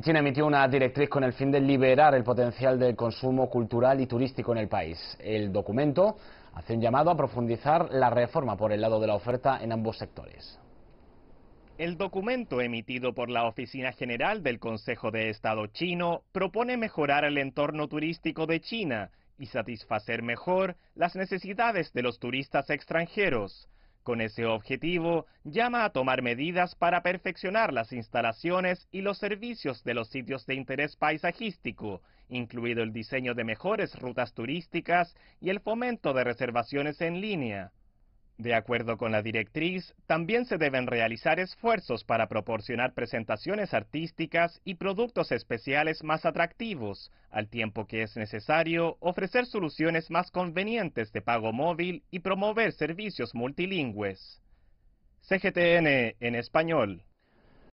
China emitió una directriz con el fin de liberar el potencial del consumo cultural y turístico en el país. El documento hace un llamado a profundizar la reforma por el lado de la oferta en ambos sectores. El documento emitido por la Oficina General del Consejo de Estado chino propone mejorar el entorno turístico de China y satisfacer mejor las necesidades de los turistas extranjeros con ese objetivo, llama a tomar medidas para perfeccionar las instalaciones y los servicios de los sitios de interés paisajístico, incluido el diseño de mejores rutas turísticas y el fomento de reservaciones en línea. De acuerdo con la directriz, también se deben realizar esfuerzos para proporcionar presentaciones artísticas y productos especiales más atractivos, al tiempo que es necesario ofrecer soluciones más convenientes de pago móvil y promover servicios multilingües. CGTN en español.